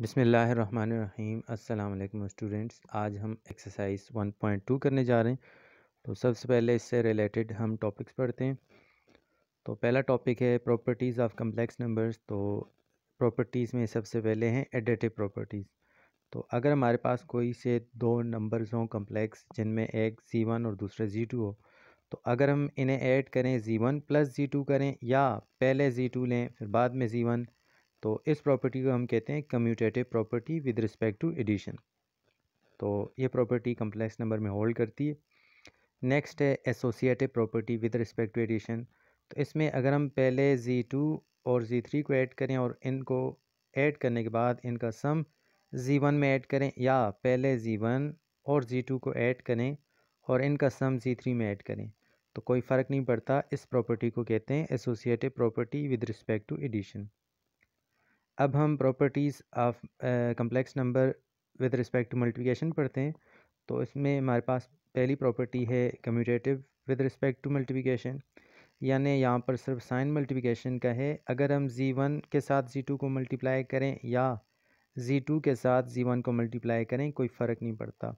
बिसमीम् अल्लाम स्टूडेंट्स आज हम एक्सरसाइज 1.2 करने जा रहे हैं तो सबसे पहले इससे रिलेटेड हम टॉपिक्स पढ़ते हैं तो पहला टॉपिक है प्रॉपर्टीज़ ऑफ कम्प्लेक्स नंबर्स तो प्रॉपर्टीज़ में सबसे पहले हैं एडेटिव प्रॉपर्टीज़ तो अगर हमारे पास कोई से दो नंबर्स हों कम्प्लेक्स जिनमें एक जी वन और दूसरा जी टू हो तो अगर हम इन्हें ऐड करें z one plus z two करें या पहले जी टू लें फिर बाद में जी वन तो इस प्रॉपर्टी को हम कहते हैं commutative property with respect to addition तो ये प्रॉपर्टी कम्प्लेक्स नंबर में होल्ड करती है नेक्स्ट है associative property with respect to addition तो इसमें अगर हम पहले जी टू और जी थ्री को ऐड करें और इनको ऐड करने के बाद इनका सम जी वन में ऐड करें या पहले जी वन और जी टू को ऐड करें और इनका सम जी थ्री में ऐड करें तो कोई फ़र्क नहीं पड़ता इस प्रॉपर्टी को कहते हैं associative property with respect to addition अब हम properties of complex number with respect to multiplication पढ़ते हैं तो इसमें हमारे पास पहली प्रॉपर्टी है commutative with respect to multiplication यानी यहाँ पर सिर्फ साइन मल्टीप्लिकेशन का है अगर हम जी वन के साथ जी टू को मल्टीप्लाई करें या जी टू के साथ जी वन को मल्टीप्लाई करें कोई फ़र्क नहीं पड़ता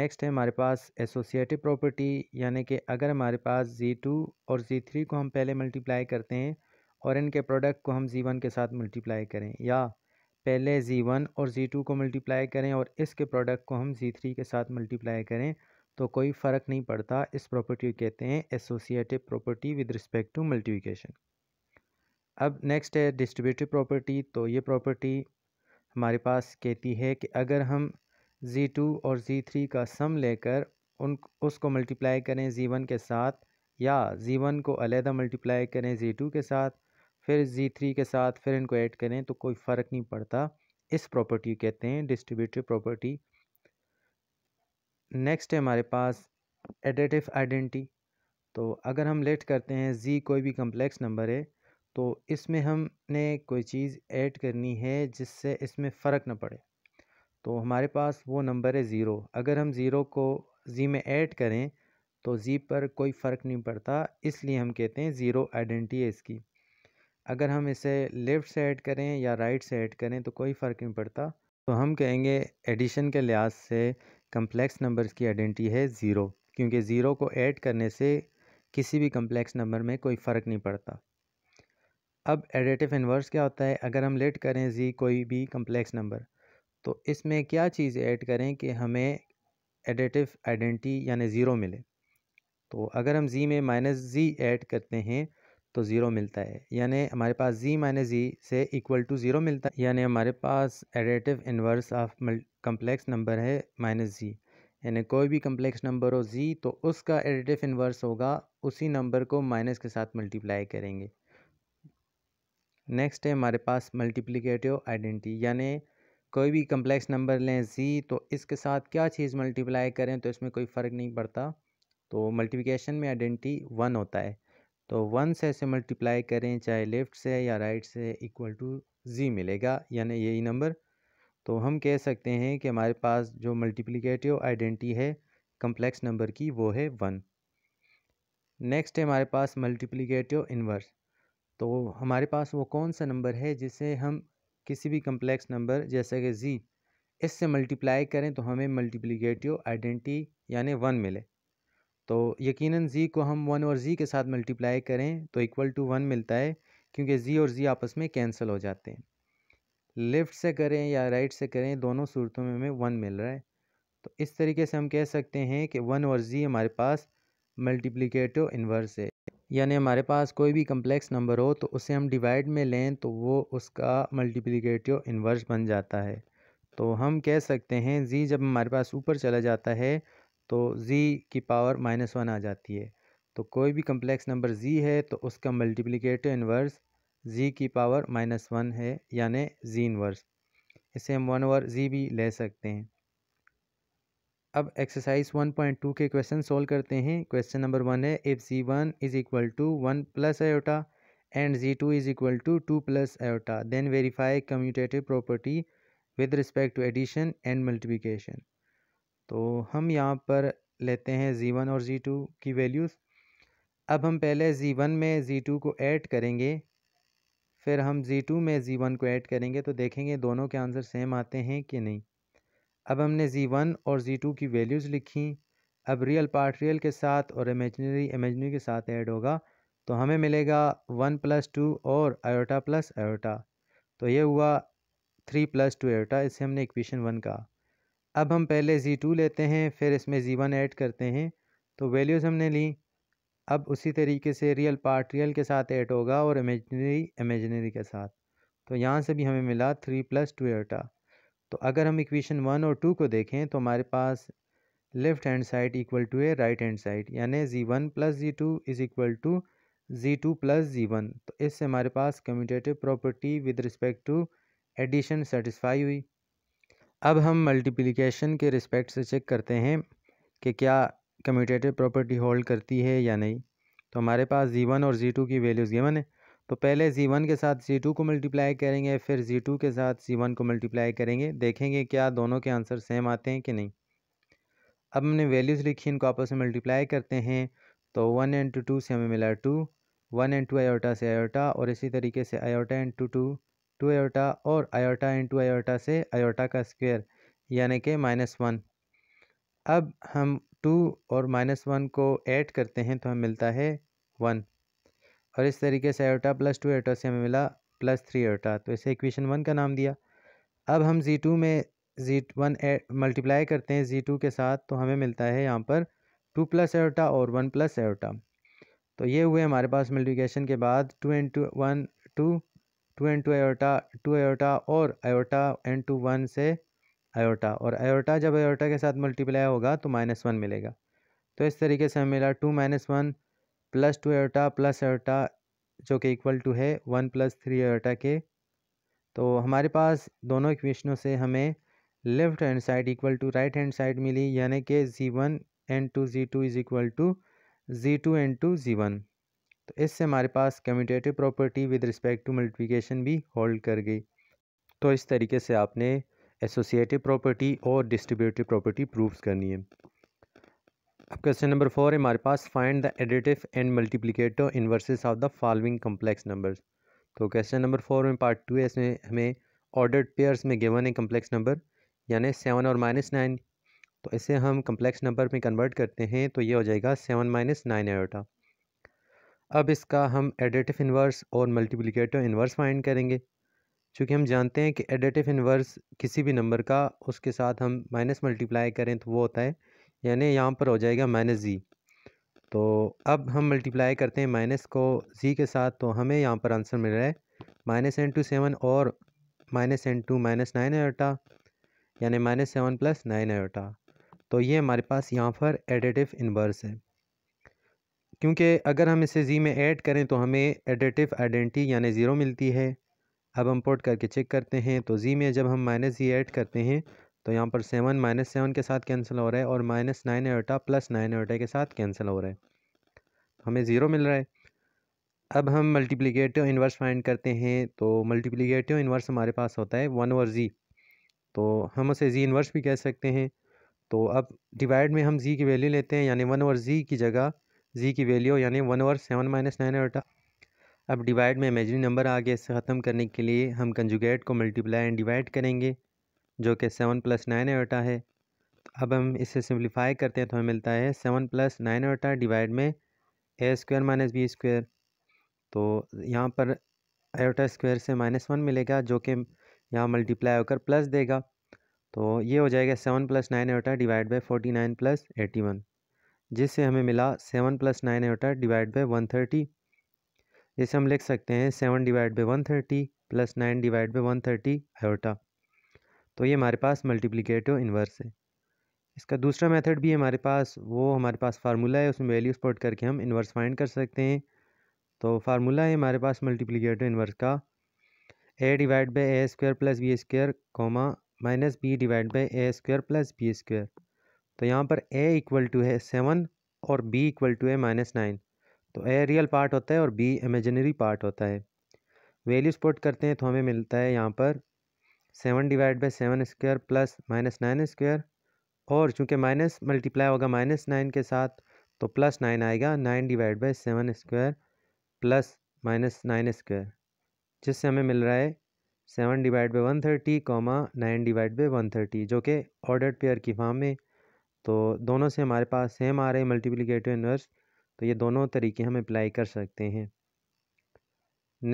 नेक्स्ट है हमारे पास एसोसिएटिव प्रॉपर्टी यानी कि अगर हमारे पास जी टू और जी थ्री को हम पहले मल्टीप्लाई करते हैं और इनके प्रोडक्ट को हम जी वन के साथ मल्टीप्लाई करें या पहले जी वन और जी टू को मल्टीप्लाई करें और इसके प्रोडक्ट को हम जी थ्री के साथ मल्टीप्लाई करें तो कोई फ़र्क नहीं पड़ता इस प्रॉपर्टी को कहते हैं associative property with respect to multiplication अब नेक्स्ट है डिस्ट्रीब्यूटिव प्रॉपर्टी तो ये प्रॉपर्टी हमारे पास कहती है कि अगर हम जी टू और जी थ्री का सम लेकर उन उसको मल्टीप्लाई करें जी वन के साथ या जी वन को अलहदा मल्टीप्लाई करें जी टू के साथ फिर जी थ्री के साथ फिर इनको ऐड करें तो कोई फ़र्क नहीं पड़ता इस प्रॉपर्टी कहते हैं डिस्ट्रीब्यूटिव प्रॉपर्टी नेक्स्ट है हमारे पास एडेटिव आइडेंटिटी तो अगर हम लेट करते हैं जी कोई भी कम्प्लेक्स नंबर है तो इसमें हमने कोई चीज़ ऐड करनी है जिससे इसमें फ़र्क ना पड़े तो हमारे पास वो नंबर है ज़ीरो अगर हम ज़ीरो को जी में ऐड करें तो जी पर कोई फ़र्क नहीं पड़ता इसलिए हम कहते हैं ज़ीरो आइडेंटिटी है इसकी अगर हम इसे लेफ़्ट से ऐड करें या राइट से ऐड करें तो कोई फ़र्क नहीं पड़ता तो हम कहेंगे एडिशन के लिहाज से कम्प्लेक्स नंबर्स की आइडेंटिटी है ज़ीरो क्योंकि ज़ीरो को ऐड करने से किसी भी कम्प्लेक्स नंबर में कोई फ़र्क नहीं पड़ता अब एडिटिव इन्वर्स क्या होता है अगर हम लेट करें जी कोई भी कम्प्लेक्स नंबर तो इसमें क्या चीज़ ऐड करें कि हमें एडिटिव आइडेंटिटी यानी ज़ीरो मिले तो अगर हम जी में माइनस जी ऐड करते हैं तो ज़ीरो मिलता है यानी हमारे पास जी माइनस जी से इक्वल टू ज़ीरो मिलता है यानी हमारे पास additive inverse of complex number है माइनस जी यानी कोई भी कम्प्लेक्स नंबर हो जी तो उसका एडिटिव इन्वर्स होगा उसी नंबर को माइनस के साथ मल्टीप्लाई करेंगे नेक्स्ट है हमारे पास मल्टीप्लिकेटिव आइडेंटिटी यानी कोई भी कम्प्लेक्स नंबर लें जी तो इसके साथ क्या चीज़ मल्टीप्लाई करें तो इसमें कोई फ़र्क नहीं पड़ता तो मल्टीप्लिकेशन में आइडेंटिटी वन होता है तो वन से ऐसे मल्टीप्लाई करें चाहे लेफ़्ट से या राइट से इक्वल टू जी मिलेगा यानी यही नंबर तो हम कह सकते हैं कि हमारे पास जो मल्टीप्लिकेटिव आइडेंटिटी है कम्प्लेक्स नंबर की वो है वन नेक्स्ट है हमारे पास मल्टीप्लिकेटिव इन्वर्स तो हमारे पास वो कौन सा नंबर है जिसे हम किसी भी कम्प्लेक्स नंबर जैसे कि जी इससे मल्टीप्लाई करें तो हमें मल्टीप्लिकेटिव आइडेंटिटी यानी वन मिले तो यकीनन z को हम वन और z के साथ मल्टीप्लाई करें तो इक्वल टू वन मिलता है क्योंकि z और z आपस में कैंसिल हो जाते हैं लेफ़्ट से करें या राइट से करें दोनों सूरतों में हमें वन मिल रहा है तो इस तरीके से हम कह सकते हैं कि वन और z हमारे पास मल्टीप्लिकेटिव इन्वर्स है यानी हमारे पास कोई भी कम्प्लेक्स नंबर हो तो उसे हम डिवाइड में लें तो वो उसका मल्टीप्लिकेटिव इन्वर्स बन जाता है तो हम कह सकते हैं जी जब हमारे पास ऊपर चला जाता है तो जी की पावर माइनस वन आ जाती है तो कोई भी कम्प्लेक्स नंबर जी है तो उसका मल्टीप्लिकेटिव इन्वर्स जी की पावर माइनस वन है यानि जी इन्वर्स इसे हम वन ओवर जी भी ले सकते हैं अब एक्सरसाइज 1.2 के क्वेश्चन सोल्व करते हैं क्वेश्चन नंबर वन है if z one is equal to one plus iota and z two is equal to two plus iota then verify commutative property with respect to addition and multiplication तो हम यहाँ पर लेते हैं जी one और z two की values अब हम पहले जी वन में जी टू को ऐड करेंगे फिर हम जी टू में जी वन को ऐड करेंगे तो देखेंगे दोनों के आंसर सेम आते हैं कि नहीं अब हमने जी वन और जी टू की वैल्यूज़ लिखी अब रियल पार्ट रियल के साथ और इमेजनरी इमेजनरी के साथ ऐड होगा तो हमें मिलेगा वन प्लस टू और आयोटा प्लस आयोटा तो ये हुआ थ्री प्लस टू आयोटा इससे हमने इक्वेशन वन कहा अब हम पहले जी टू लेते हैं फिर इसमें जी वन ऐड करते हैं तो वैल्यूज़ हमने ली अब उसी तरीके से रियल पार्ट रियल के साथ ऐड होगा और इमेजनरी इमेजनरी के साथ तो यहाँ से भी हमें मिला थ्री प्लस टू एटा तो अगर हम इक्वेशन वन और टू को देखें तो हमारे पास left hand side equal to है राइट हैंड साइड यानी z one plus z two is equal to z two plus z one तो इससे हमारे पास commutative property with respect to addition satisfy हुई अब हम मल्टीप्लिकेशन के रिस्पेक्ट से चेक करते हैं कि क्या कम्यूटेटिव प्रॉपर्टी होल्ड करती है या नहीं तो हमारे पास जी वन और जी टू की वैल्यूज़ गिवन है तो पहले जी वन के साथ जी टू को मल्टीप्लाई करेंगे फिर जी टू के साथ जी वन को मल्टीप्लाई करेंगे देखेंगे क्या दोनों के आंसर सेम आते हैं कि नहीं अब हमने वैल्यूज़ लिखी इनको आपस में मल्टीप्लाई करते हैं तो वन इंटू टू से हमें मिला टू वन इंटू आयोटा से आयोटा और इसी तरीके से iota into two two iota और आयोटा इंटू आयोटा से आयोटा का स्क्वेयर यानी कि माइनस वन अब हम टू और माइनस वन को ऐड करते हैं तो हमें मिलता है वन और इस तरीके से आयोटा प्लस टू आयोटा से हमें मिला प्लस थ्री आयोटा तो इसे इक्वेशन वन का नाम दिया अब हम जी टू में जी वन मल्टीप्लाई करते हैं जी टू के साथ तो हमें मिलता है यहाँ पर टू प्लस आयोटा और वन प्लस आयोटा तो ये हुए हमारे पास मल्टीप्लिकेशन के बाद two into one two two and two iota two iota और आयोटा एन टू वन से आयोटा और आयोटा जब आयोटा के साथ मल्टीप्लाई होगा तो माइनस वन मिलेगा तो इस तरीके से हमें मिला two minus one plus two iota plus iota जो कि इक्वल टू है वन प्लस थ्री आयोटा के तो हमारे पास दोनों इक्वेशनों से हमें left hand side equal to right hand side मिली यानी कि z one N two z two is equal to z two and two z one तो इससे हमारे पास commutative property with respect to multiplication भी होल्ड कर गई तो इस तरीके से आपने एसोसिएटिव प्रॉपर्टी और डिस्ट्रीब्यूटिव प्रॉपर्टी प्रूफ करनी है अब क्वेश्चन नंबर फोर है हमारे पास find the additive and multiplicative inverses of the following complex numbers तो क्वेश्चन नंबर फोर में पार्ट टू है इसमें हमें ऑर्डर्ड पेयर्स में गिवन है कम्प्लेक्स नंबर यानी सेवन और माइनस नाइन तो इसे हम कम्प्लेक्स नंबर में कन्वर्ट करते हैं तो ये हो जाएगा सेवन माइनस नाइन आयोटा अब इसका हम एडिटिव इन्वर्स और मल्टीप्लिकेटिव इन्वर्स फाइंड करेंगे चूँकि हम जानते हैं कि एडिटिव इन्वर्स किसी भी नंबर का उसके साथ हम माइनस मल्टीप्लाई करें तो वो होता है यानी यहाँ पर हो जाएगा माइनस जी तो अब हम मल्टीप्लाई करते हैं माइनस को जी के साथ तो हमें यहाँ पर आंसर मिल रहा है माइनस एन टू सेवन और minus into minus nine iota यानी minus seven plus nine iota तो ये हमारे पास यहाँ पर एडिटिव इन्वर्स है क्योंकि अगर हम इसे जी में ऐड करें तो हमें एडिटिव आइडेंटिटी यानी ज़ीरो मिलती है अब हम पुट करके चेक करते हैं तो जी में जब हम माइनस जी ऐड करते हैं तो यहाँ पर सेवन माइनस सेवन के साथ कैंसिल हो रहा है और minus nine iota plus nine iota के साथ कैंसिल हो रहा है तो हमें ज़ीरो मिल रहा है अब हम मल्टीप्लिकेटिव इन्वर्स फाइंड करते हैं तो मल्टीप्लिकेटिव इन्वर्स हमारे पास होता है वन और जी तो हम उसे जी इन्वर्स भी कह सकते हैं तो अब डिवाइड में हम जी की वैल्यू लेते हैं यानी वन और जी की जगह जी की वैल्यू यानी one over seven minus nine iota अब डिवाइड में इमेजनी नंबर आ गया इसे ख़त्म करने के लिए हम कंजुगेट को मल्टीप्लाई एंड डिवाइड करेंगे जो कि सेवन प्लस नाइन एटा है तो अब हम इसे सिम्प्लीफाई करते हैं तो हमें मिलता है seven plus nine iota divide में a square minus b square तो यहाँ पर एटा स्क्वायर से माइनस वन मिलेगा जो कि यहाँ मल्टीप्लाई होकर प्लस देगा तो ये हो जाएगा seven plus nine iota divide by forty nine plus eighty one जिससे हमें मिला seven plus nine iota divide by one thirty जैसे हम लिख सकते हैं seven divide by one thirty plus nine divide by one thirty iota तो ये हमारे पास मल्टीप्लीकेटिव इन्वर्स है इसका दूसरा मेथड भी हमारे पास वो हमारे पास फार्मूला है उसमें वैल्यूज पोर्ट करके हम इन्वर्स फाइंड कर सकते हैं तो फार्मूला है हमारे पास मल्टीप्लीकेटिव इन्वर्स का a divide by a square plus b square comma minus b divide by a square plus b square तो यहाँ पर ए इक्वल टू है सेवन और बी इक्वल टू है माइनस नाइन तो ए रियल पार्ट होता है और बी इमेजिनरी पार्ट होता है वैल्यू स्पोर्ट करते हैं तो हमें मिलता है यहाँ पर seven divide by seven square plus minus nine square और चूँकि माइनस मल्टीप्लाई होगा माइनस नाइन के साथ तो प्लस नाइन आएगा nine divide by seven square plus minus nine square जिससे हमें मिल रहा है seven divide by one thirty comma nine divide by one thirty जो कि ऑर्डर्ड पेयर की फॉर्म में तो दोनों से हमारे पास सेम आ रहे हैं मल्टीप्लीकेटिव इनवर्स तो ये दोनों तरीके हम अप्लाई कर सकते हैं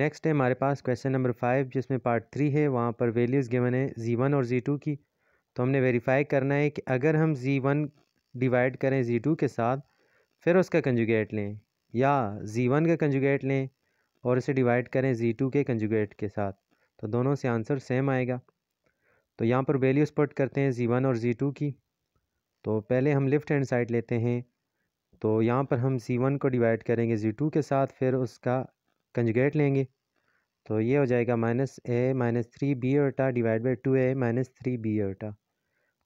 नेक्स्ट है हमारे पास क्वेश्चन नंबर फाइव जिसमें पार्ट थ्री है वहाँ पर वैल्यूज़ गिवन है जी वन और जी टू की तो हमने वेरीफाई करना है कि अगर हम जी वन डिवाइड करें जी टू के साथ फिर उसका कंजुगेट लें या जी वन का कंजुगेट लें और उसे डिवाइड करें जी टू के कंजुगेट के साथ तो दोनों से आंसर सेम आएगा तो यहाँ पर वैल्यूज़ पुट करते हैं जी वन और जी टू की तो पहले हम लेफ़्ट हैंड साइड लेते हैं तो यहाँ पर हम सी वन को डिवाइड करेंगे जी टू के साथ फिर उसका कंजुगेट लेंगे तो ये हो जाएगा minus a minus three b iota divide by two a minus three b iota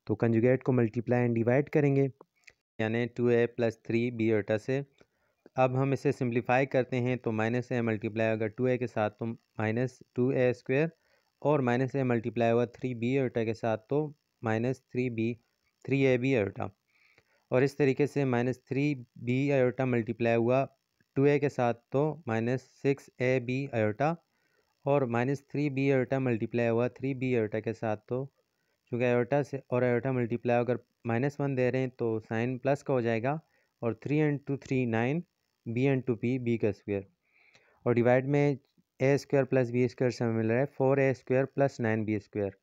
तो कंजुगेट को मल्टीप्लाई एंड डिवाइड करेंगे यानी two a plus three b iota से अब हम इसे सिंप्लीफाई करते हैं तो माइनस ए मल्टीप्लाई होगा टू ए के साथ तो माइनस टू ए स्क्वेयर और माइनस ए मल्टीप्लाई होगा थ्री बी ओटा के साथ तो minus three b three a b iota और इस तरीके से minus three b iota multiply हुआ टू ए के साथ तो minus six a b iota और minus three b iota multiply हुआ थ्री बी आयोटा के साथ तो चूँकि आयोटा से और आयोटा मल्टीप्लाई अगर माइनस वन दे रहे हैं तो साइन प्लस का हो जाएगा और three into three nine b into p b का स्क्वेयर और डिवाइड में a square plus b square से मिल रहा है four a square plus nine b square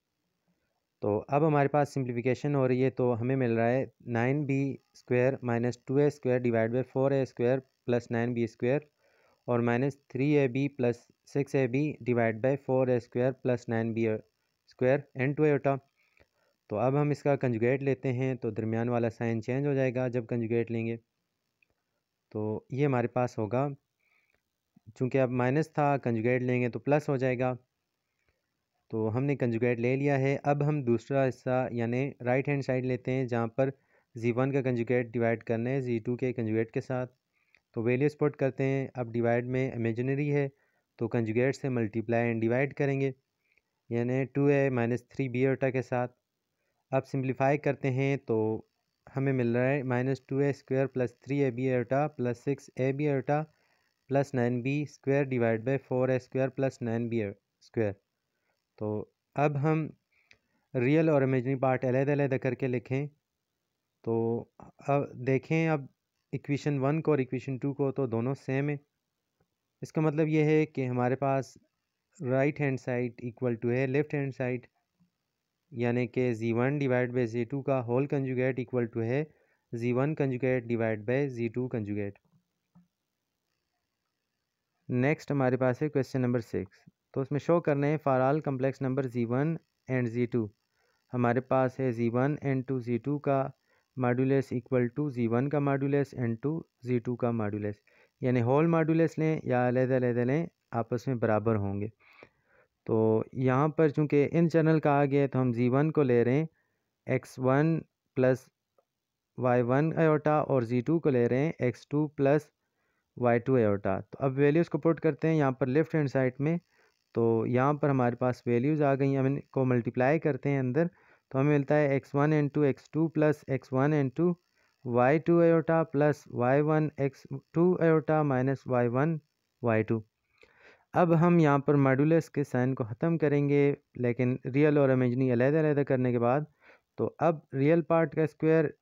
तो अब हमारे पास सिंप्लीफिकेशन हो रही है तो हमें मिल रहा है nine b square minus two a square divide by four a square plus nine b square और minus three a b plus six a b divide by four a square plus nine b square into iota तो अब हम इसका conjugate लेते हैं तो दरमियान वाला साइन चेंज हो जाएगा जब कंजुगेट लेंगे तो ये हमारे पास होगा चूँकि अब माइनस था कंजुगेट लेंगे तो प्लस हो जाएगा तो हमने कंजुगेट ले लिया है अब हम दूसरा हिस्सा यानी राइट हैंड साइड लेते हैं जहाँ पर जी वन का कंजुगेट डिवाइड करना है जी टू के कंजुगेट के साथ तो वैल्यू स्पोर्ट करते हैं अब डिवाइड में इमेजनरी है तो कंजुगेट से मल्टीप्लाई एंड डिवाइड करेंगे यानी two a minus three b iota के साथ अब सिंप्लीफाई करते हैं तो हमें मिल रहा है minus two a square plus three a b iota plus six a b iota plus nine b square divide by four a square plus nine b square तो अब हम रियल और इमेजनरी पार्ट अलग अलग करके लिखें तो अब देखें अब इक्वेशन वन को और इक्वेशन टू को तो दोनों सेम है इसका मतलब यह है कि हमारे पास right hand side equal to है लेफ़्ट हैंड साइड यानी कि z one divide by z two का होल कंजुगेट इक्वल टू है z one conjugate divide by z two conjugate next हमारे पास है क्वेश्चन नंबर सिक्स तो उसमें शो करने हैं for all complex number z one and z two हमारे पास है z one into z two का modulus equal to z one का modulus into z two का माडुलस यानी होल माडुलस लें या अलहदा अलहदा लें आपस में बराबर होंगे तो यहाँ पर चूँकि इन चैनल का आ गया तो हम जी वन को ले रहे हैं x one plus y one iota और जी टू को ले रहे हैं x two plus y two iota तो अब वैल्यूज़ को पुट करते हैं यहाँ पर लेफ़्ट हैंड साइड में तो यहाँ पर हमारे पास वैल्यूज़ आ गई हम इनको मल्टीप्लाई करते हैं अंदर तो हमें मिलता है x one N into x two plus x one N into y two iota plus y one x two iota minus y one y two अब हम यहाँ पर मॉडुलस के साइन को ख़त्म करेंगे लेकिन रियल और इमेजनी अलहदा करने के बाद तो अब रियल पार्ट का स्क्वायर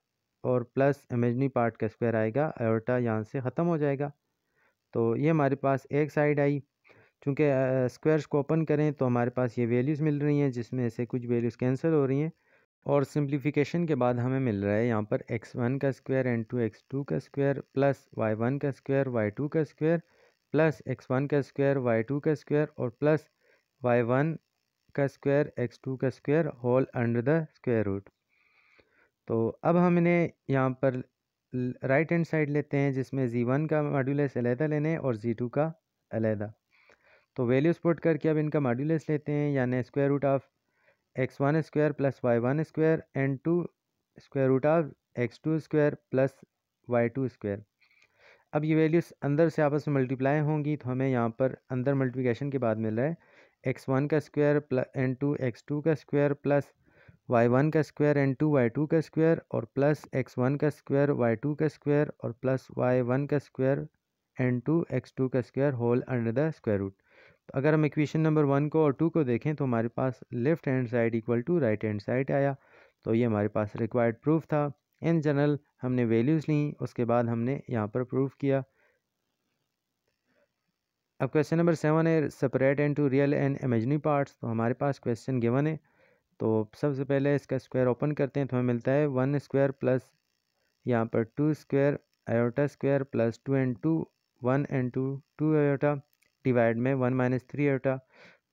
और प्लस इमेजनी पार्ट का स्क्वायर आएगा एयोटा यहाँ से ख़त्म हो जाएगा तो ये हमारे पास एक साइड आई चूँकि स्क्वायर्स को ओपन करें तो हमारे पास ये वैल्यूज़ मिल रही हैं जिसमें से कुछ वैल्यूज़ कैंसिल हो रही हैं और सिंप्लीफिकेशन के बाद हमें मिल रहा है यहाँ पर एक्स वन का square into x two का स्क्वायर प्लस वाई वन का स्क्वायर वाई टू का स्क्वायर प्लस एक्स वन का स्क्वायर वाई टू का स्क्वायर और प्लस वाई वन का स्क्वायर एक्स टू का square whole under the square root तो अब हमने यहाँ पर राइट हैंड साइड लेते हैं जिसमें जी वन का मॉड्यूलस अलहदा लेने और जी टू का अलहदा तो वैल्यूज पुट करके अब इनका मॉड्यूलस लेते हैं यानी square root of x one square plus y one square into square root of x two square plus y two square अब ये वैल्यूज़ अंदर से आपस में मल्टीप्लाई होंगी तो हमें यहाँ पर अंदर मल्टीप्लिकेशन के बाद मिल रहा है एक्स वन का square plus into x two का स्क्वायर प्लस वाई वन का square into y two का स्क्वायर और प्लस एक्स वन का स्क्वायर वाई टू का स्क्वायर और प्लस वाई वन का square into x two का square whole under the square root तो अगर हम इक्वेशन नंबर वन को और टू को देखें तो हमारे पास left hand side equal to right hand side आया तो ये हमारे पास रिक्वायर्ड प्रूफ था इन जनरल हमने वैल्यूज़ ली उसके बाद हमने यहाँ पर प्रूफ किया अब क्वेश्चन नंबर सेवन है separate into real and imaginary parts तो हमारे पास क्वेश्चन गिवन है तो सबसे पहले इसका स्क्वायर ओपन करते हैं तो हमें मिलता है वन स्क्वायर प्लस यहाँ पर two square iota square plus two into one into two iota divide में वन माइनस थ्री एटा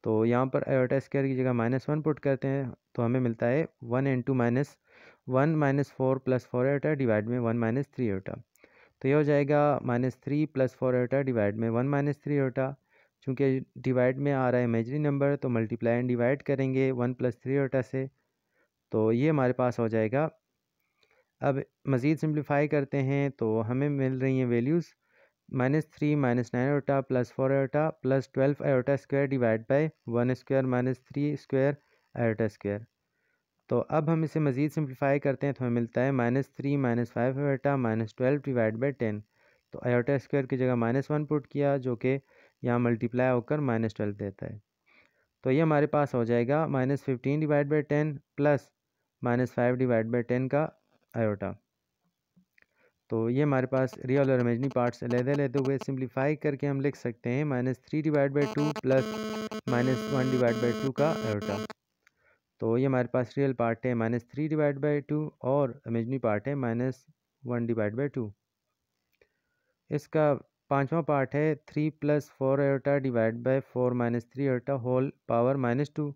तो यहाँ पर एटा स्क्वायर की जगह माइनस वन पुट करते हैं तो हमें मिलता है one into minus one minus four plus four iota divide में वन माइनस थ्री एटा तो यह हो जाएगा minus three plus four iota divide में वन माइनस थ्री एटा चूँकि डिवाइड में आ रहा है मेजरी नंबर तो मल्टीप्लाई एंड डिवाइड करेंगे वन प्लस थ्री एटा से तो ये हमारे पास हो जाएगा अब मज़ीद सिंप्लीफाई करते हैं तो हमें मिल रही हैं values minus three minus nine iota plus four iota plus twelve iota square divide by one square minus three square iota square तो अब हम इसे मज़ीद सिंप्लीफाई करते हैं तो हमें मिलता है minus three minus five iota minus twelve divide by ten तो आयोटा स्क्वायर की जगह माइनस वन पुट किया जो कि यहाँ मल्टीप्लाई होकर माइनस ट्वेल्व देता है तो ये हमारे पास हो जाएगा minus fifteen divide by ten plus minus five divide by ten का आयोटा तो ये हमारे पास रियल और इमेजनी पार्ट्स लेते लेते हुए सिंप्लीफाई करके हम लिख सकते हैं minus three divide by two plus minus one divide by to का एरोटा तो ये हमारे पास रियल पार्ट है minus three divide by to और इमेजनी पार्ट है minus one divide by to इसका पांचवा पार्ट है three plus four aorta divide by four minus three aorta whole power minus two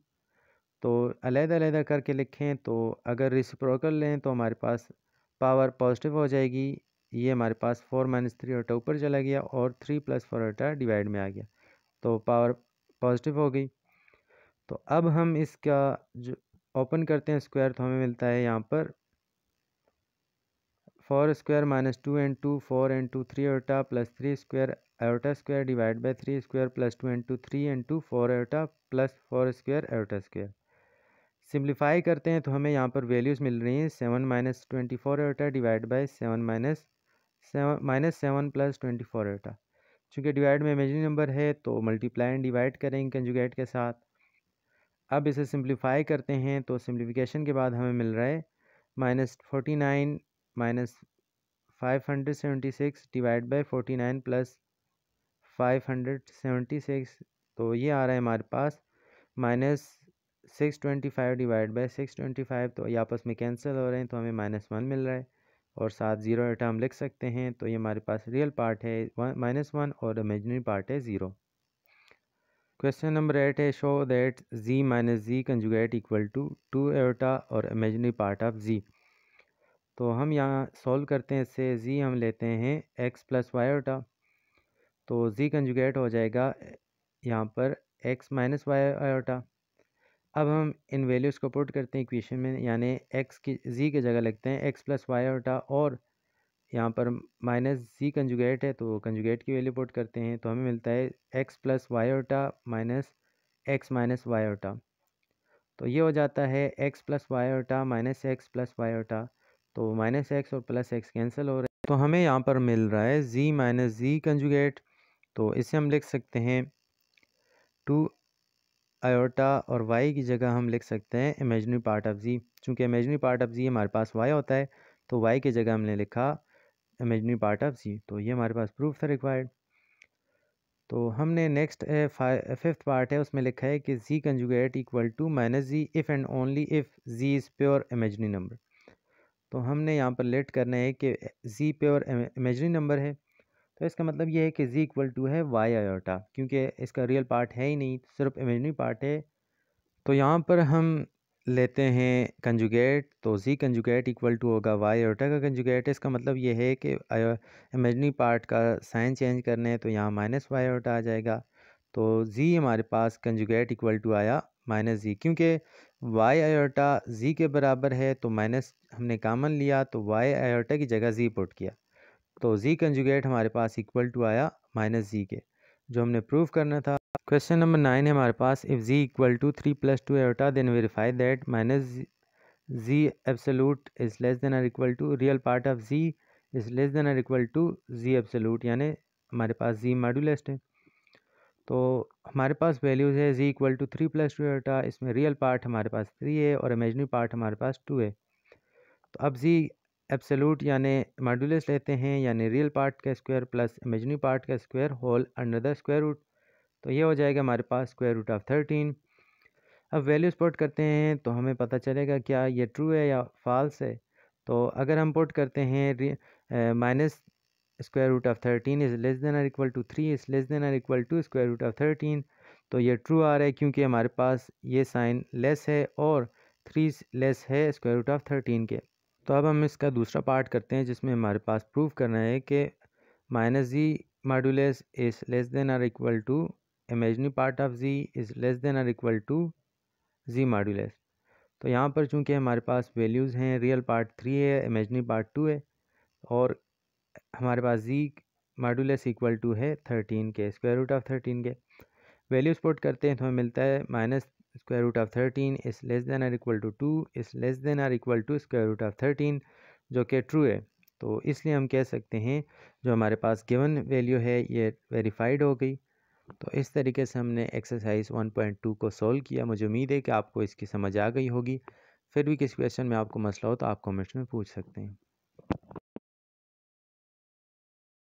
तो अलहदा अलहदा करके लिखें तो अगर रिसिप्रोकल लें तो हमारे पास पावर पॉजिटिव हो जाएगी ये हमारे पास फोर माइनस थ्री ऑटा ऊपर चला गया और three plus four iota divide में आ गया तो पावर पॉजिटिव हो गई तो अब हम इसका जो ओपन करते हैं स्क्वायर तो हमें मिलता है यहाँ पर four square minus two into four into three iota plus three square iota square divide by three square plus two into three into four iota plus four square iota square simplify करते हैं तो हमें यहाँ पर values मिल रही हैं seven minus twenty four iota divide by seven minus seven minus seven plus twenty four iota चूँकि डिवाइड में इमेजरी नंबर है तो मल्टीप्लाई एंड डिवाइड करेंगे कंजुगेट के साथ अब इसे सिंप्लीफाई करते हैं तो सिंप्लीफिकेशन के बाद हमें मिल रहा है minus forty nine minus five hundred seventy six divide by forty nine plus five hundred seventy six तो ये आ रहा है हमारे पास minus six twenty five divide by six twenty five तो ये आपस में कैंसिल हो रहे हैं तो हमें माइनस वन मिल रहा है और साथ ज़ीरो हम लिख सकते हैं तो ये हमारे पास रियल पार्ट है माइनस वन और इमेजनरी पार्ट है ज़ीरो क्वेश्चन नंबर एट है show that z minus z conjugate equal to two iota और इमेजनरी पार्ट ऑफ जी तो हम यहाँ सॉल्व करते हैं इससे जी हम लेते हैं एक्स प्लस वाई ओटा तो जी कंजुगेट हो जाएगा यहाँ पर एक्स माइनस वाई ओटा अब हम इन वैल्यूज़ को पुट करते हैं इक्वेशन में यानी एक्स की जी की जगह लगते हैं एक्स प्लस वाई ओटा और यहाँ पर माइनस जी कंजुगेट है तो कंजुगेट की वैल्यू पुट करते हैं तो हमें मिलता है x plus y iota minus x minus y iota तो ये हो जाता है x plus y iota minus x plus y iota तो माइनस एक्स और प्लस एक्स कैंसिल हो रहा है तो हमें यहाँ पर मिल रहा है जी माइनस जी कंजुगेट तो इसे हम लिख सकते हैं टू आयोटा और वाई की जगह हम लिख सकते हैं इमेजनरी पार्ट ऑफ जी चूँकि इमेजनरी पार्ट ऑफ जी हमारे पास वाई होता है तो वाई की जगह हमने लिखा इमेजनरी पार्ट ऑफ जी तो ये हमारे पास प्रूफ था रिक्वायर्ड तो हमने नेक्स्ट फिफ्थ पार्ट है उसमें लिखा है कि z conjugate equal to minus z if and only if z is pure imaginary number तो हमने यहाँ पर लेट करना है कि जी प्योर इमेजनरी नंबर है तो इसका मतलब ये है कि z इक्वल टू है वाई आयोटा क्योंकि इसका रियल पार्ट है ही नहीं सिर्फ इमेजनरी पार्ट है तो यहाँ पर हम लेते हैं कंजुगेट तो जी कंजुगेट इक्वल टू होगा वाई आयोटा का कंजुगेट इसका मतलब ये है कि इमेजनरी पार्ट का साइन चेंज करना है तो यहाँ माइनस वाई आयोटा आ जाएगा तो जी हमारे पास कंजुगेट इक्वल टू आया माइनस जी क्योंकि वाई आयोटा जी के बराबर है तो माइनस हमने कामन लिया तो वाई आयोटा की जगह जी पुट किया तो z कंजुगेट हमारे पास इक्वल टू आया माइनस जी के जो हमने प्रूव करना था क्वेश्चन नंबर नाइन है हमारे पास if z equal to three plus two iota then verify that minus z absolute is less than or equal to real part of z is less than or equal to z absolute यानी हमारे पास z modulus है तो हमारे पास values है z equal to three plus two iota इसमें real part हमारे पास थ्री है और इमेजनरी पार्ट हमारे पास टू है तो अब जी एब्सोलूट यानी मॉडुलस लेते हैं यानी रियल पार्ट का स्क्वायर प्लस इमेजनी पार्ट का square whole under the square root तो ये हो जाएगा हमारे पास स्क्वायर रूट ऑफ थर्टीन अब वैल्यूज पोर्ट करते हैं तो हमें पता चलेगा क्या ये ट्रू है या फॉल्स है तो अगर हम पोर्ट करते हैं minus square root of thirteen is less than or equal to three is less than or equal to square root of thirteen तो ये ट्रू आ रहा है क्योंकि हमारे पास ये साइन लेस है और थ्री लेस है स्क्वायर रूट ऑफ थर्टीन के तो अब हम इसका दूसरा पार्ट करते हैं जिसमें हमारे पास प्रूव करना है कि minus z modulus is less than or equal to imaginary part of z is less than or equal to z modulus तो यहाँ पर चूंकि हमारे पास वैल्यूज़ हैं रियल पार्ट थ्री है इमेजनी पार्ट टू है और हमारे पास जी मॉडुलस इक्वल टू है थर्टीन के स्क्वायर रूट ऑफ थर्टीन के वैल्यूज़ पुट करते हैं तो हमें मिलता है minus square root of thirteen इस less than or equal to two is less than or equal to square root of thirteen जो कि ट्रू है तो इसलिए हम कह सकते हैं जो हमारे पास गिवन वैल्यू है ये वेरीफाइड हो गई तो इस तरीके से हमने एक्सरसाइज 1.2 को सोल्व किया मुझे उम्मीद है कि आपको इसकी समझ आ गई होगी फिर भी किसी क्वेश्चन में आपको मसला हो तो आप कमेंट्स में पूछ सकते हैं